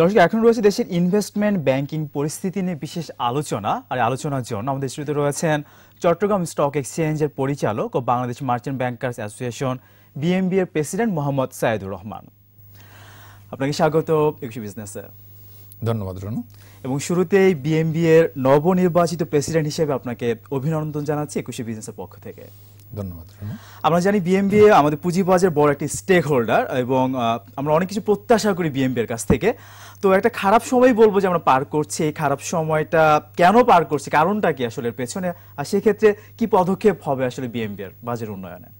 দর্শক এখন রয়েছে দেশের ইনভেস্টমেন্ট ব্যাংকিং পরিস্থিতি নিয়ে বিশেষ আলোচনা আর আলোচনার জন্য আমাদের শুরুতে রয়েছেন চট্টগ্রাম স্টক এক্সচেঞ্জের পরিচালক ও Bangladesh merchant bankers association BMB এর প্রেসিডেন্ট মোহাম্মদ সাইদুর রহমান আপনাকে স্বাগত একুশে বিজনেসে ধন্যবাদ রনু এবং শুরুতেই বিএমবি এর নবনির্বাচিত প্রেসিডেন্ট হিসেবে আপনাকে অভিনন্দন জানাচ্ছি একুশে বিজনেসের পক্ষ থেকে ধন্যবাদ আমরা জানি বিএমবি আমাদের পুঁজিবাজার বড় একটি স্টেক হোল্ডার এবং আমরা অনেক কিছু প্রত্যাশা করি বিএমবি এর কাছ থেকে তো একটা খারাপ সময় বলবো যে আমরা পার করছি এই খারাপ সময়টা কেন পার করছি কারণটা কি আসলে পেছনে আর সেক্ষেত্রে কি পদক্ষেপ হবে আসলে বিএমবি এর বাজার উন্নয়নে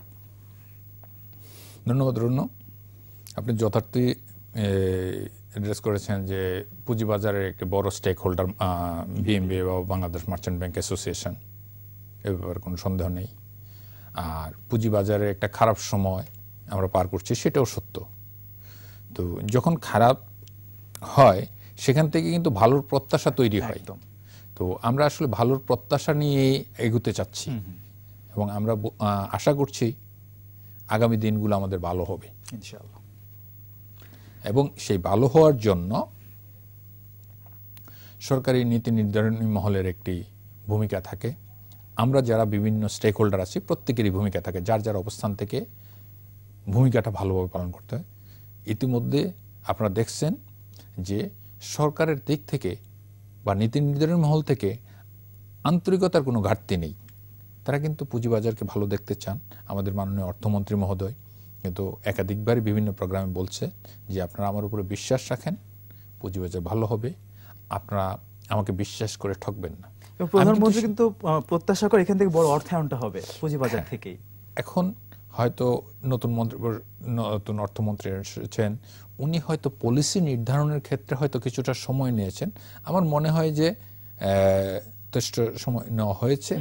ধন্যবাদ রুন্ন আপনি যথার্থই অ্যাড্রেস করেছেন যে পুঁজিবাজারের একটি বড় স্টেক হোল্ডার বিএমবি বা বাংলাদেশ মার্চেন্ট ব্যাংক অ্যাসোসিয়েশন এ ব্যাপারে কোনো সন্দেহ নেই আর পুঁজিবাজারের একটা খারাপ সময় আমরা পার করছি সেটাও সত্য তো যখন খারাপ হয় সেখান থেকে কিন্তু ভালোর প্রত্যাশা তৈরি হয় তো আমরা আসলে ভালোর প্রত্যাশা নিয়ে এগুতে চাচ্ছি এবং আমরা আশা করছি আগামী দিনগুলো আমাদের ভালো হবে এবং সেই ভালো হওয়ার জন্য সরকারি নীতি নির্ধারণী মহলের একটি ভূমিকা থাকে আমরা যারা বিভিন্ন স্টেক হোল্ডার আছি প্রত্যেকেরই ভূমিকা থাকে যার যার অবস্থান থেকে ভূমিকাটা ভালোভাবে পালন করতে হয় ইতিমধ্যে আপনারা দেখছেন যে সরকারের দিক থেকে বা নীতি নির্ধারণ মহল থেকে আন্তরিকতার কোনো ঘাটতি নেই তারা কিন্তু পুঁজিবাজারকে ভালো দেখতে চান আমাদের মাননীয় অর্থমন্ত্রী মহোদয় কিন্তু একাধিকবারই বিভিন্ন প্রোগ্রামে বলছে যে আপনারা আমার উপরে বিশ্বাস রাখেন পুঁজিবাজার ভালো হবে আপনারা আমাকে বিশ্বাস করে ঠকবেন না প্রধানমন্ত্রী কিন্তু প্রত্যাশা করে এখান থেকে বড় অর্থায়নটা হবে পুঁজিবাজার হ্যাঁ। থেকেই এখন হয়তো নতুন মন্ত্রী নতুন অর্থমন্ত্রী এসেছেন উনি হয়তো পলিসি নির্ধারণের ক্ষেত্রে হয়তো কিছুটা সময় নিয়েছেন আমার মনে হয় যে যথেষ্ট সময় নেওয়া হয়েছে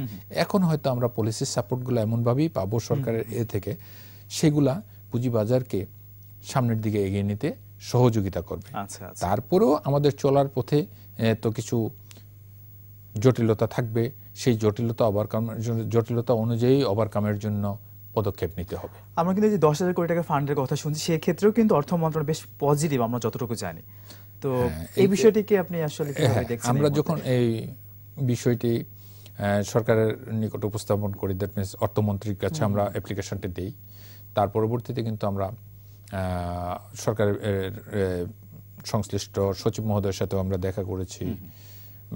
এখন হয়তো আমরা পলিসি সাপোর্টগুলো এমনভাবেই পাবো সরকারের এ থেকে সেগুলা পুঁজিবাজারকে সামনের দিকে এগিয়ে নিতে সহযোগিতা করবে আচ্ছা, আচ্ছা। তারপরেও আমাদের চলার পথে তো কিছু জটিলতা থাকবে সেই জটিলতা ওভারকাম জটিলতা অনুযায়ী ওভারকামের জন্য পদক্ষেপ নিতে হবে আমরা কিন্তু যে দশ হাজার কোটি টাকা ফান্ডের কথা শুনছি সেক্ষেত্রেও কিন্তু অর্থ মন্ত্রণালয় বেশ পজিটিভ আমরা যতটুকু জানি তো হ্যাঁ, এই বিষয়টিকে আপনি আসলে হ্যাঁ, আমরা যখন এই বিষয়টি সরকারের নিকট উপস্থাপন করি দ্যাট মিনস অর্থমন্ত্রীর কাছে আমরা অ্যাপ্লিকেশনটি দিই তার পরবর্তীতে কিন্তু আমরা সরকারের সংশ্লিষ্ট সচিব মহোদয়ের সাথেও আমরা দেখা করেছি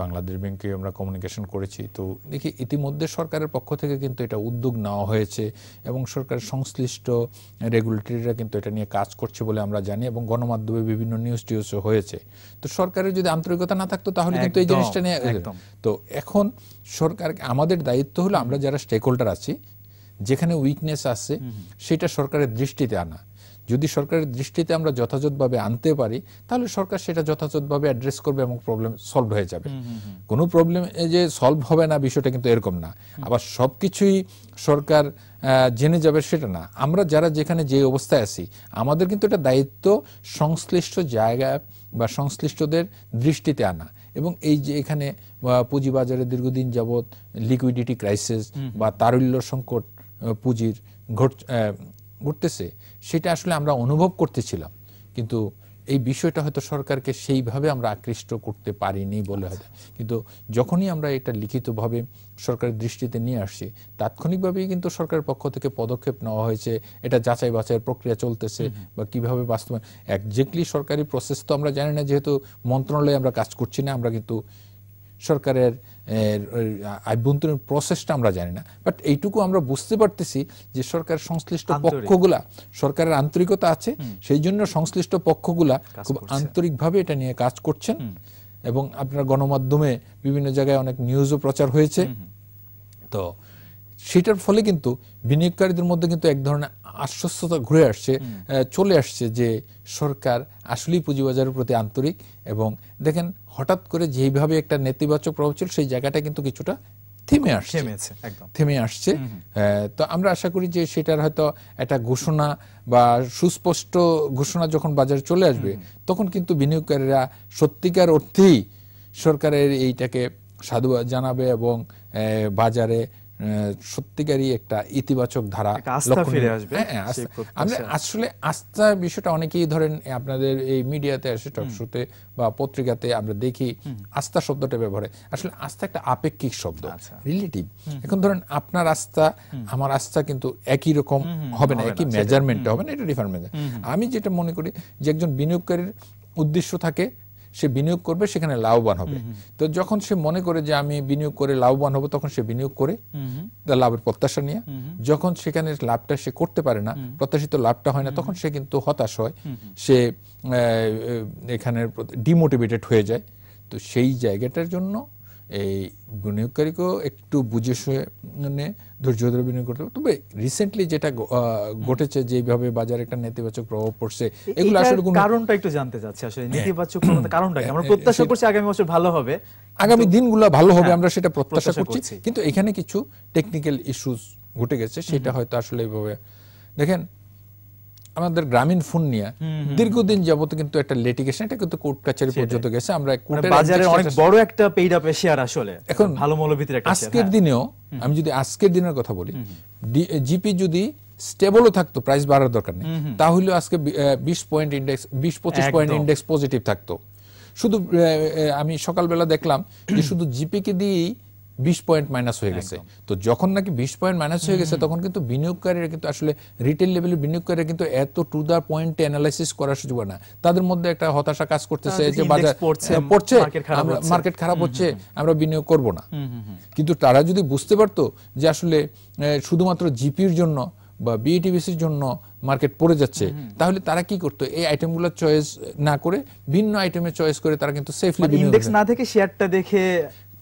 বাংলাদেশ ব্যাংকে আমরা কমিউনিকেশন করেছি তো দেখি ইতিমধ্যে সরকারের পক্ষ থেকে কিন্তু এটা উদ্যোগ নেওয়া হয়েছে এবং সরকার সংশ্লিষ্ট রেগুলেটরিরা কিন্তু এটা নিয়ে কাজ করছে বলে আমরা জানি এবং গণমাধ্যমে বিভিন্ন নিউজ টিউজও হয়েছে তো সরকারের যদি আন্তরিকতা না থাকতো তাহলে কিন্তু এই জিনিসটা নিয়ে তো এখন সরকার আমাদের দায়িত্ব হলো আমরা যারা স্টেক হোল্ডার আছি যেখানে উইকনেস আছে সেটা সরকারের দৃষ্টিতে আনা যদি সরকারের দৃষ্টিতে আমরা যথাযথভাবে আনতে পারি তাহলে সরকার সেটা যথাযথভাবে অ্যাড্রেস করবে এবং প্রবলেম সলভ হয়ে যাবে কোনো প্রবলেম যে সলভ হবে না বিষয়টা কিন্তু এরকম না আবার সব কিছুই সরকার জেনে যাবে সেটা না আমরা যারা যেখানে যে অবস্থায় আছি আমাদের কিন্তু এটা দায়িত্ব সংশ্লিষ্ট জায়গা বা সংশ্লিষ্টদের দৃষ্টিতে আনা এবং এই যে এখানে পুঁজিবাজারে দীর্ঘদিন যাবৎ লিকুইডিটি ক্রাইসিস বা তারল্য সংকট পুঁজির ঘট ঘটতেছে সেটা আসলে আমরা অনুভব করতেছিলাম কিন্তু এই বিষয়টা হয়তো সরকারকে সেইভাবে আমরা আকৃষ্ট করতে পারিনি বলে আচ্ছা। হয়তো কিন্তু যখনই আমরা এটা লিখিতভাবে সরকারের দৃষ্টিতে নিয়ে আসছি তাৎক্ষণিকভাবেই কিন্তু সরকারের পক্ষ থেকে পদক্ষেপ নেওয়া হয়েছে এটা যাচাই বাছাইয়ের প্রক্রিয়া চলতেছে বা কিভাবে বাস্তবায়ন একজেক্টলি সরকারি প্রসেস তো আমরা জানি না যেহেতু মন্ত্রণালয়ে আমরা কাজ করছি না আমরা কিন্তু সরকারের আভ্যন্তরীণ প্রসেসটা আমরা জানি না বাট এইটুকু আমরা বুঝতে পারতেছি যে সরকার সংশ্লিষ্ট পক্ষগুলা সরকারের আন্তরিকতা আছে সেই জন্য সংশ্লিষ্ট পক্ষগুলা খুব আন্তরিকভাবে এটা নিয়ে কাজ করছেন এবং আপনার গণমাধ্যমে বিভিন্ন জায়গায় অনেক নিউজও প্রচার হয়েছে তো সেটার ফলে কিন্তু বিনিয়োগকারীদের মধ্যে কিন্তু এক ধরনের আশ্বস্ততা ঘুরে আসছে চলে আসছে যে সরকার আসলেই পুঁজিবাজারের প্রতি আন্তরিক এবং দেখেন হঠাৎ করে যেইভাবে একটা নেতিবাচক প্রভাব ছিল সেই জায়গাটা কিন্তু কিছুটা থেমে আসছে থেমে আসছে তো আমরা আশা করি যে সেটার হয়তো একটা ঘোষণা বা সুস্পষ্ট ঘোষণা যখন বাজারে চলে আসবে তখন কিন্তু বিনিয়োগকারীরা সত্যিকার অর্থেই সরকারের এইটাকে সাধু জানাবে এবং বাজারে সত্যিকারই একটা ইতিবাচক ধারা ফিরে আসবে হ্যাঁ, হ্যাঁ, আসলে আস্থা বিষয়টা অনেকেই ধরেন আপনাদের এই মিডিয়াতে আসে শোতে বা পত্রিকাতে আমরা দেখি আস্থা শব্দটা ব্যবহারে আসলে আস্থা একটা আপেক্ষিক শব্দ রিলেটিভ আচ্ছা। এখন ধরেন আপনার আস্থা আমার আস্থা কিন্তু একই রকম হবে না একই মেজারমেন্টে হবে না এটা ডিফারেন্ট আমি যেটা মনে করি যে একজন বিনিয়োগকারীর উদ্দেশ্য থাকে সে বিনিয়োগ করবে সেখানে লাভবান হবে তো যখন সে মনে করে যে আমি বিনিয়োগ করে লাভবান হব তখন সে বিনিয়োগ করে তার লাভের প্রত্যাশা নিয়ে যখন সেখানে লাভটা সে করতে পারে না প্রত্যাশিত লাভটা হয় না তখন সে কিন্তু হতাশ হয় সে এখানে ডিমোটিভেটেড হয়ে যায় তো সেই জায়গাটার জন্য এই বিনিয়োগকারীকেও একটু বুঝে শুয়ে মানে ধৈর্য ধরে বিনিয়োগ করতে হবে তবে রিসেন্টলি যেটা ঘটেছে যেভাবে বাজার একটা নেতিবাচক প্রভাব পড়ছে এগুলো আসলে কারণটা একটু জানতে চাচ্ছি আসলে হ্যাঁ। নেতিবাচক হ্যাঁ। কারণটা কি হ্যাঁ, আমরা প্রত্যাশা করছি আগামী বছর ভালো হবে আগামী দিনগুলো ভালো হবে আমরা সেটা প্রত্যাশা করছি কিন্তু এখানে কিছু টেকনিক্যাল ইস্যুস ঘটে গেছে সেটা হয়তো আসলে এইভাবে দেখেন আমাদের গ্রামীণ ফোন নিয়ে দীর্ঘদিন যাবত কিন্তু একটা লিটিগেশন এটা কিন্তু কোর্ট কাচারি পর্যন্ত গেছে আমরা কোর্টের মানে বাজারে অনেক বড় একটা পেইড আপ শেয়ার আসলে এখন ভালো মৌলভিত্তির একটা আজকের হ্যাঁ। দিনেও আমি যদি আজকের দিনের কথা বলি জিপি যদি স্টেবলও থাকতো প্রাইস বাড়ার দরকার নেই তাহলে আজকে 20 point index 20 25 point index positive থাকতো শুধু আমি সকালবেলা দেখলাম যে শুধু জিপি কে দিয়েই বিশ পয়েন্ট মাইনাস হয়ে গেছে তো যখন নাকি বিশ পয়েন্ট মাইনাস হয়ে গেছে তখন কিন্তু বিনিয়োগকারীরা কিন্তু আসলে রিটেল লেভেলের বিনিয়োগকারীরা কিন্তু এত টু দা পয়েন্ট অ্যানালাইসিস করার সুযোগ না তাদের মধ্যে একটা হতাশা কাজ করতেছে যে বাজার পড়ছে মার্কেট হ্যাঁ, খারাপ হচ্ছে আমরা বিনিয়োগ করব না কিন্তু তারা যদি বুঝতে পারতো যে আসলে শুধুমাত্র জিপির জন্য বা বিএটিবিসির জন্য মার্কেট পড়ে যাচ্ছে তাহলে তারা কি করতো এই আইটেমগুলো চয়েস না করে ভিন্ন আইটেমে চয়েস করে তারা কিন্তু সেফলি মানে ইন্ডেক্স না থেকে শেয়ারটা দেখে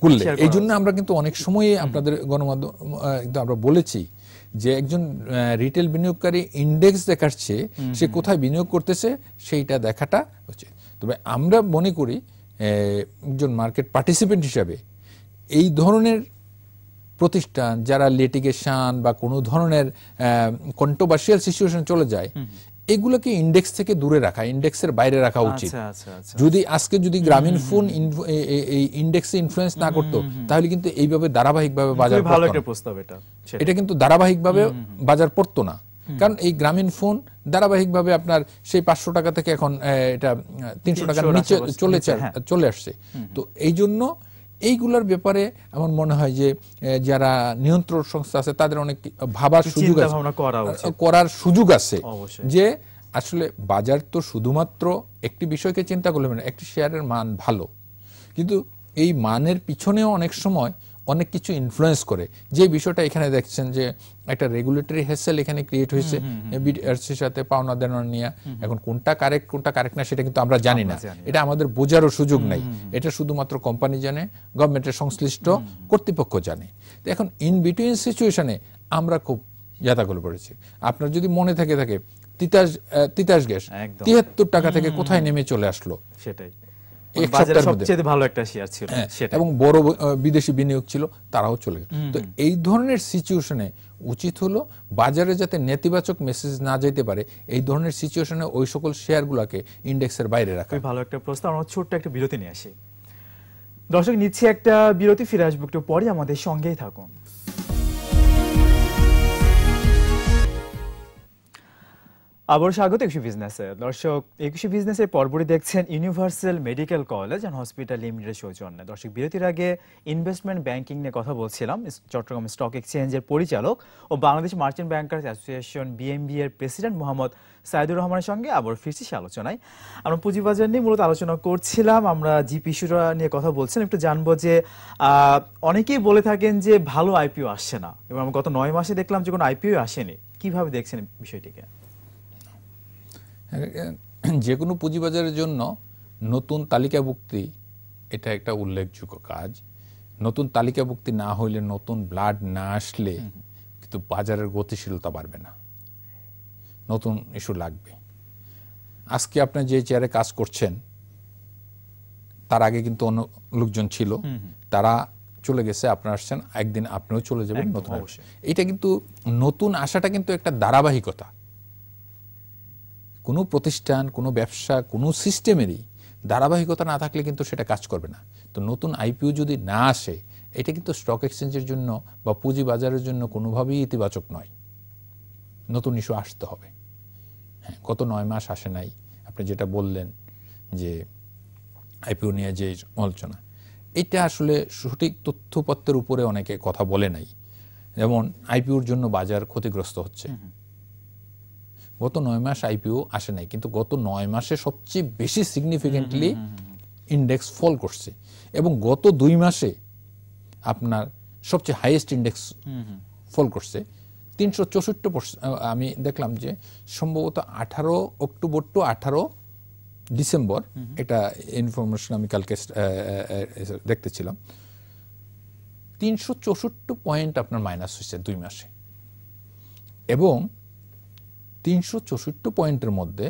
করলে এই জন্য আমরা কিন্তু অনেক সময় আপনাদের গণমাধ্যম কিন্তু আমরা বলেছি যে একজন রিটেল বিনিয়োগকারী ইন্ডেক্স দেখাচ্ছে সে কোথায় বিনিয়োগ করতেছে সেইটা দেখাটা হচ্ছে তবে আমরা মনে করি একজন মার্কেট পার্টিসিপেন্ট হিসাবে এই ধরনের প্রতিষ্ঠান যারা লিটিগেশন বা কোনো ধরনের কন্ট্রোভার্সিয়াল সিচুয়েশন চলে যায় এগুলোকে ইন্ডেক্স থেকে দূরে রাখা ইন্ডেক্সের বাইরে রাখা আচ্ছা, উচিত আচ্ছা, আচ্ছা, যদি আজকে যদি গ্রামীণ ফোন এই ইন্ডেক্সে ইনফ্লুয়েন্স না করতো তাহলে কিন্তু এইভাবে ধারাবাহিকভাবে বাজার ভালো একটা প্রস্তাব এটা এটা কিন্তু ধারাবাহিকভাবে বাজার পড়তো না কারণ এই গ্রামীণ ফোন ধারাবাহিকভাবে আপনার সেই পাঁচশো টাকা থেকে এখন এটা তিনশো টাকার নিচে চলেছে চলে আসছে হ্যাঁ। তো এই জন্য এইগুলোর ব্যাপারে আমার মনে হয় যে যারা নিয়ন্ত্রণ সংস্থা আছে তাদের অনেক ভাবার সুযোগ আছে করার সুযোগ আছে যে আসলে বাজার তো শুধুমাত্র একটি বিষয়কে চিন্তা করলে না একটি শেয়ারের মান ভালো কিন্তু এই মানের পিছনেও অনেক সময় অনেক কিছু ইনফ্লুয়েন্স করে যে বিষয়টা এখানে দেখছেন যে একটা রেগুলেটরি হেসেল এখানে ক্রিয়েট হয়েছে বিআরসির সাথে পাওনা দেনার নিয়ে এখন কোনটা কারেক্ট কোনটা কারেক্ট না সেটা কিন্তু আমরা জানি না এটা আমাদের বোঝারও সুযোগ নাই এটা শুধুমাত্র কোম্পানি জানে গভর্নমেন্টের সংশ্লিষ্ট কর্তৃপক্ষ জানে তো এখন ইন বিটুইন সিচুয়েশনে আমরা খুব যাতাগুলো পড়েছি আপনার যদি মনে থাকে থাকে তিতাস তিতাস গ্যাস তিয়াত্তর টাকা থেকে কোথায় নেমে চলে আসলো সেটাই সবচেয়ে ভালো একটা শেয়ার ছিল হ্যাঁ, এবং বড় বিদেশি বিনিয়োগ ছিল তারাও চলে গেল তো এই ধরনের সিচুয়েশনে উচিত হলো বাজারে যাতে নেতিবাচক মেসেজ না যেতে পারে এই ধরনের সিচুয়েশনে ওই সকল শেয়ারগুলোকে ইন্ডেক্সের বাইরে রাখা ভালো একটা প্রস্তাব আমরা ছোট্ট একটা বিরতি নিয়ে আসি দর্শক নিচ্ছি একটা বিরতি ফিরে আসবো একটু পরে আমাদের সঙ্গেই থাকুন আবার স্বাগত একুশে বিজনেসে দর্শক একুশে বিজনেসের পরপরই দেখছেন universal medical college and hospital লিমিটেডের সৌজন্যে দর্শক বিরতির আগে ইনভেস্টমেন্ট ব্যাংকিং নিয়ে কথা বলছিলাম চট্টগ্রাম স্টক এক্সচেঞ্জের পরিচালক ও Bangladesh merchant bankers association BMB এর প্রেসিডেন্ট মোহাম্মদ সাইদুর রহমানের সঙ্গে আবার ফিরছি সে আলোচনায় আমরা পুঁজিবাজার নিয়ে মূলত আলোচনা করছিলাম আমরা জিপি ইস্যুরা নিয়ে কথা বলছিলাম একটু জানবো যে অনেকেই বলে থাকেন যে ভালো আইপিও আসছে না এবং আমরা গত নয় মাসে দেখলাম যে কোনো আইপিও আসেনি কিভাবে দেখছেন বিষয়টিকে যে কোনো পুঁজিবাজারের জন্য নতুন তালিকাভুক্তি এটা একটা উল্লেখযোগ্য কাজ নতুন তালিকাভুক্তি না হইলে নতুন ব্লাড না আসলে কিন্তু বাজারের গতিশীলতা বাড়বে না নতুন ইস্যু লাগবে আজকে আপনি যে চেয়ারে কাজ করছেন তার আগে কিন্তু অন্য লোকজন ছিল তারা চলে গেছে আপনার আসছেন একদিন আপনিও চলে যাবেন নতুন এটা কিন্তু নতুন আসাটা কিন্তু একটা ধারাবাহিকতা কোনো প্রতিষ্ঠান কোনো ব্যবসা কোনো সিস্টেমেরই ধারাবাহিকতা না থাকলে কিন্তু সেটা কাজ করবে না তো নতুন আইপিও যদি না আসে এটা কিন্তু স্টক এক্সচেঞ্জের জন্য বা পুঁজি বাজারের জন্য কোনোভাবেই ইতিবাচক নয় নতুন ইস্যু আসতে হবে হ্যাঁ গত নয় মাস আসে নাই আপনি যেটা বললেন যে আইপিও নিয়ে যে আলোচনা এটা আসলে সঠিক তথ্যপত্রের উপরে অনেকে কথা বলে নাই যেমন আইপিওর জন্য বাজার ক্ষতিগ্রস্ত হচ্ছে গত নয় মাস আইপিও আসে নাই কিন্তু গত নয় মাসে সবচেয়ে বেশি সিগনিফিকেন্টলি ইন্ডেক্স ফল করছে এবং গত দুই মাসে আপনার সবচেয়ে হাইয়েস্ট ইন্ডেক্স ফল করছে তিনশো চৌষট্টি আমি দেখলাম যে সম্ভবত আঠারো অক্টোবর টু আঠারো ডিসেম্বর এটা ইনফরমেশন আমি কালকে দেখতেছিলাম তিনশো চৌষট্টি পয়েন্ট আপনার মাইনাস হয়েছে দুই মাসে এবং তিনশো চৌষট্টি পয়েন্টের মধ্যে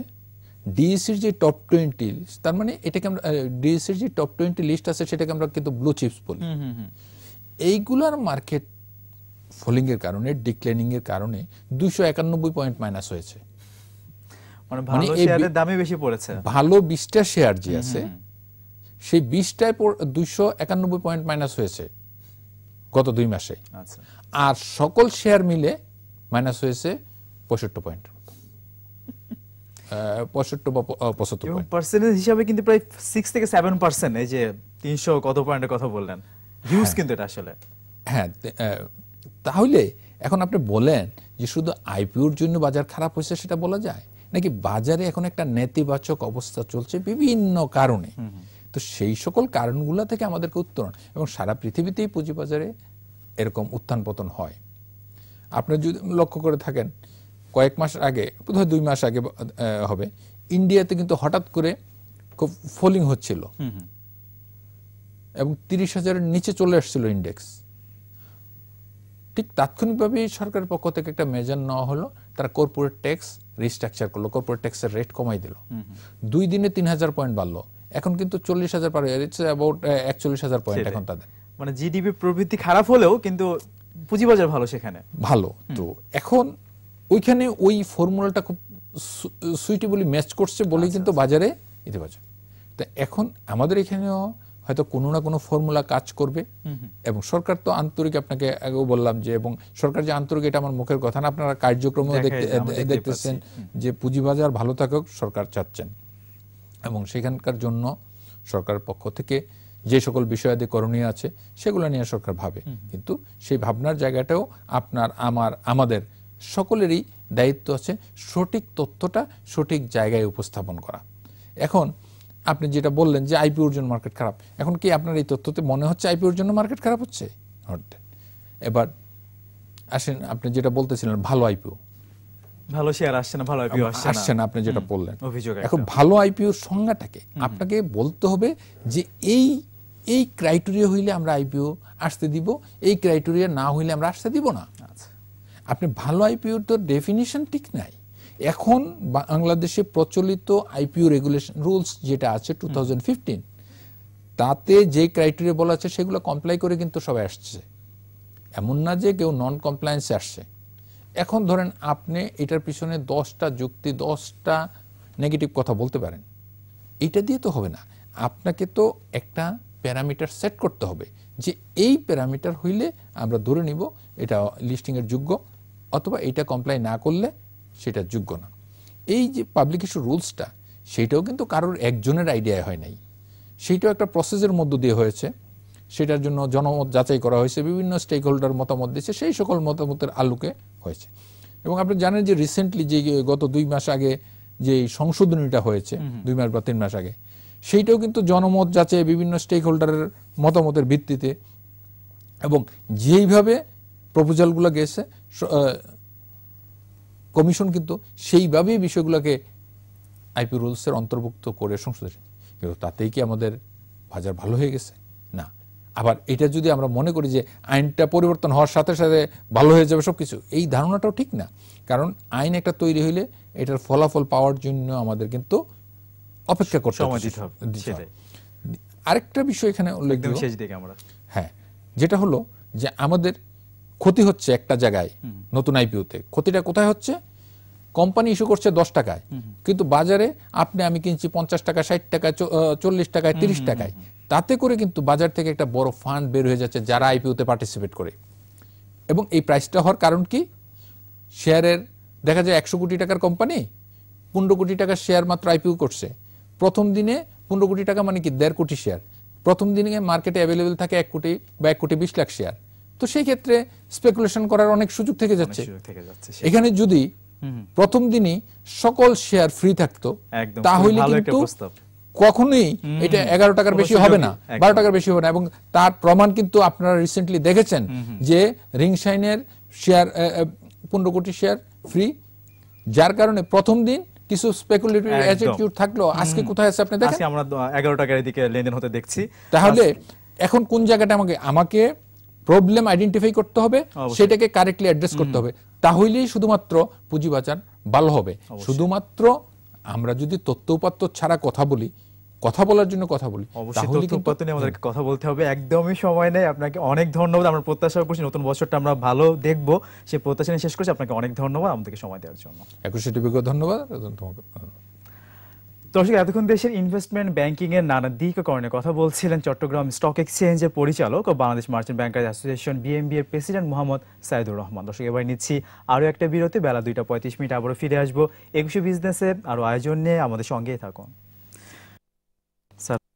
ডিএসির যে টপ টোয়েন্টি তার মানে এটাকে আমরা ডিএসির যে টপ টোয়েন্টি লিস্ট আছে সেটাকে আমরা কিন্তু ব্লু চিপস বলি এইগুলার মার্কেট ফলিং এর কারণে ডিক্লাইনিং এর কারণে দুইশো একানব্বই পয়েন্ট মাইনাস হয়েছে মানে, মানে বেশি পড়েছে ভালো বিশটা শেয়ার যে আছে সেই বিশটায় দুইশো একানব্বই পয়েন্ট মাইনাস হয়েছে গত দুই মাসে আচ্ছা। আর সকল শেয়ার মিলে মাইনাস হয়েছে পঁয়ষট্টি পয়েন্ট পঁয়ষট্টি বা পঁচাত্তর পার্সেন্টেজ হিসাবে কিন্তু প্রায় সিক্স থেকে সেভেন পার্সেন্ট এই যে তিনশো কত পয়েন্টের কথা বললেন হিউজ হ্যাঁ। কিন্তু এটা আসলে হ্যাঁ তাহলে এখন আপনি বলেন যে শুধু আইপিওর জন্য বাজার খারাপ হয়েছে সেটা বলা যায় নাকি বাজারে এখন একটা নেতিবাচক অবস্থা চলছে বিভিন্ন কারণে তো সেই সকল কারণগুলো থেকে আমাদেরকে উত্তরণ এবং সারা পৃথিবীতেই পুঁজিবাজারে এরকম উত্থান পতন হয় আপনার যদি লক্ষ্য করে থাকেন কয়েক মাস আগে বোধহয় দুই মাস আগে হবে ইন্ডিয়াতে কিন্তু হঠাৎ করে খুব ফলিং হচ্ছিল এবং তিরিশ হাজারের নিচে চলে আসছিল ইন্ডেক্স ঠিক তাৎক্ষণিকভাবে সরকারের পক্ষ থেকে একটা মেজার নেওয়া হলো তারা কর্পোরেট ট্যাক্স রিস্ট্রাকচার করলো কর্পোরেট ট্যাক্সের রেট কমাই দিল দুই দিনে তিন হাজার পয়েন্ট বাড়লো এখন কিন্তু চল্লিশ হাজার পার ইটস অ্যাবাউট একচল্লিশ হাজার পয়েন্ট এখন তাদের মানে জিডিপি প্রবৃত্তি খারাপ হলেও কিন্তু পুঁজিবাজার ভালো সেখানে ভালো তো এখন ওইখানে ওই ফর্মুলাটা খুব সুইটেবলি ম্যাচ করছে বলেই আচ্ছা, কিন্তু আচ্ছা। বাজারে ইতিবাচক তা এখন আমাদের এখানেও হয়তো কোনো না কোনো ফর্মুলা কাজ করবে এবং সরকার তো আন্তরিক আপনাকে আগেও বললাম যে এবং সরকার যে আন্তরিক এটা আমার মুখের কথা না আপনারা কার্যক্রম দেখতেছেন যে পুঁজিবাজার ভালো থাকুক সরকার চাচ্ছেন এবং সেখানকার জন্য সরকার পক্ষ থেকে যে সকল বিষয়াদি করণীয় আছে সেগুলো নিয়ে সরকার ভাবে কিন্তু সেই ভাবনার জায়গাটাও আপনার আমার আমাদের সকলেরই দায়িত্ব আছে সঠিক তথ্যটা সঠিক জায়গায় উপস্থাপন করা এখন আপনি যেটা বললেন যে আইপিওর জন্য মার্কেট খারাপ এখন কি আপনার এই তথ্যতে মনে হচ্ছে আইপিওর জন্য মার্কেট খারাপ হচ্ছে এবার আসেন আপনি যেটা বলতেছিলেন ভালো আইপিও ভালো শেয়ার আসছে না ভালো আইপিও আসছে না আসছে না আপনি যেটা বললেন অভিযোগ এখন ভালো আইপিওর সংজ্ঞাটাকে আপনাকে বলতে হবে যে এই এই ক্রাইটেরিয়া হইলে আমরা আইপিও আসতে দিব এই ক্রাইটেরিয়া না হইলে আমরা আসতে দিব না আপনি ভালো আইপিওর তো ডেফিনিশন ঠিক নাই এখন বাংলাদেশে প্রচলিত আইপিও রেগুলেশন রুলস যেটা আছে টু তাতে যে ক্রাইটেরিয়া বলা আছে সেগুলো কমপ্লাই করে কিন্তু সবাই আসছে এমন না যে কেউ নন কমপ্লায়েন্সে আসছে এখন ধরেন আপনি এটার পিছনে দশটা যুক্তি দশটা নেগেটিভ কথা বলতে পারেন এটা দিয়ে তো হবে না আপনাকে তো একটা প্যারামিটার সেট করতে হবে যে এই প্যারামিটার হইলে আমরা ধরে নিব এটা লিস্টিংয়ের যোগ্য অথবা এটা কমপ্লাই না করলে সেটা যোগ্য না এই যে পাবলিক ইস্যু রুলসটা সেইটাও কিন্তু কারোর একজনের আইডিয়া হয় নাই সেইটাও একটা প্রসেসের মধ্য দিয়ে হয়েছে সেটার জন্য জনমত যাচাই করা হয়েছে বিভিন্ন স্টেক হোল্ডার মতামত দিয়েছে সেই সকল মতামতের আলোকে হয়েছে এবং আপনি জানেন যে রিসেন্টলি যে গত দুই মাস আগে যে সংশোধনীটা হয়েছে দুই মাস বা তিন মাস আগে সেইটাও কিন্তু জনমত যাচাই বিভিন্ন স্টেক হোল্ডারের মতামতের ভিত্তিতে এবং যেইভাবে প্রপোজালগুলো গেছে কমিশন কিন্তু সেইভাবেই বিষয়গুলোকে আইপি রুলসের অন্তর্ভুক্ত করে সংসদে কিন্তু তাতেই কি আমাদের বাজার ভালো হয়ে গেছে না আবার এটা যদি আমরা মনে করি যে আইনটা পরিবর্তন হওয়ার সাথে সাথে ভালো হয়ে যাবে সব কিছু এই ধারণাটাও ঠিক না কারণ আইন একটা তৈরি হইলে এটার ফলাফল পাওয়ার জন্য আমাদের কিন্তু অপেক্ষা করতে হবে আরেকটা বিষয় এখানে উল্লেখ হ্যাঁ যেটা হলো যে আমাদের ক্ষতি হচ্ছে একটা জায়গায় নতুন আইপিওতে ক্ষতিটা কোথায় হচ্ছে কোম্পানি ইস্যু করছে দশ টাকায় কিন্তু বাজারে আপনি আমি কিনছি পঞ্চাশ টাকা ষাট টাকায় চল্লিশ টাকায় তিরিশ টাকায় তাতে করে কিন্তু বাজার থেকে একটা বড় ফান্ড বের হয়ে যাচ্ছে যারা আইপিওতে পার্টিসিপেট করে এবং এই প্রাইসটা হওয়ার কারণ কি শেয়ারের দেখা যায় একশো কোটি টাকার কোম্পানি পনেরো কোটি টাকার শেয়ার মাত্র আইপিও করছে প্রথম দিনে পনেরো কোটি টাকা মানে কি দেড় কোটি শেয়ার প্রথম দিনে মার্কেটে অ্যাভেলেবেল থাকে এক কোটি বা এক কোটি বিশ লাখ শেয়ার তো সেই ক্ষেত্রে স্পেকুলেশন করার অনেক সুযোগ থেকে যাচ্ছে এখানে যদি প্রথম দিনই সকল শেয়ার ফ্রি থাকতো তাহলে কিন্তু কখনোই এটা এগারো টাকার বেশি হবে না বারো টাকার বেশি হবে না এবং তার প্রমাণ কিন্তু আপনারা রিসেন্টলি দেখেছেন যে রিংশাইনের শেয়ার পনেরো কোটি শেয়ার ফ্রি যার কারণে প্রথম দিন কিছু স্পেকুলেটিভ অ্যাটিটিউড থাকলো আজকে কোথায় আছে আপনি দেখেন আমরা 11 টাকার দিকে লেনদেন হতে দেখছি তাহলে এখন কোন জায়গাটা আমাকে আমাকে প্রবলেম আইডেন্টিফাই করতে হবে সেটাকে কারেক্টলি অ্যাড্রেস করতে হবে তাহলেই শুধুমাত্র পুঁজি বাজার ভালো হবে শুধুমাত্র আমরা যদি তথ্য উপাত্ত ছাড়া কথা বলি কথা বলার জন্য কথা বলি অবশ্যই আমাদেরকে কথা বলতে হবে একদমই সময় নেই আপনাকে অনেক ধন্যবাদ আমরা প্রত্যাশা করছি নতুন বছরটা আমরা ভালো দেখব সেই প্রত্যাশা নিয়ে শেষ করছি আপনাকে অনেক ধন্যবাদ আমাদেরকে সময় দেওয়ার জন্য একুশে টিভিকে ধন্যবাদ তোমাকে ধন্যবাদ দর্শক এতক্ষণ দেশের ইনভেস্টমেন্ট ব্যাংকিং এর নানা দিক কারণে কথা বলছিলেন চট্টগ্রাম স্টক এক্সচেঞ্জের পরিচালক ও Bangladesh merchant banker association BMB এর প্রেসিডেন্ট মোহাম্মদ সাইদুর রহমান দর্শক এবার নিচ্ছি আরও একটা বিরতি বেলা দুইটা পঁয়ত্রিশ মিনিট আবারও ফিরে আসবো একুশে বিজনেসে আরো আয়োজন নিয়ে আমাদের সঙ্গেই থাকুন স্যার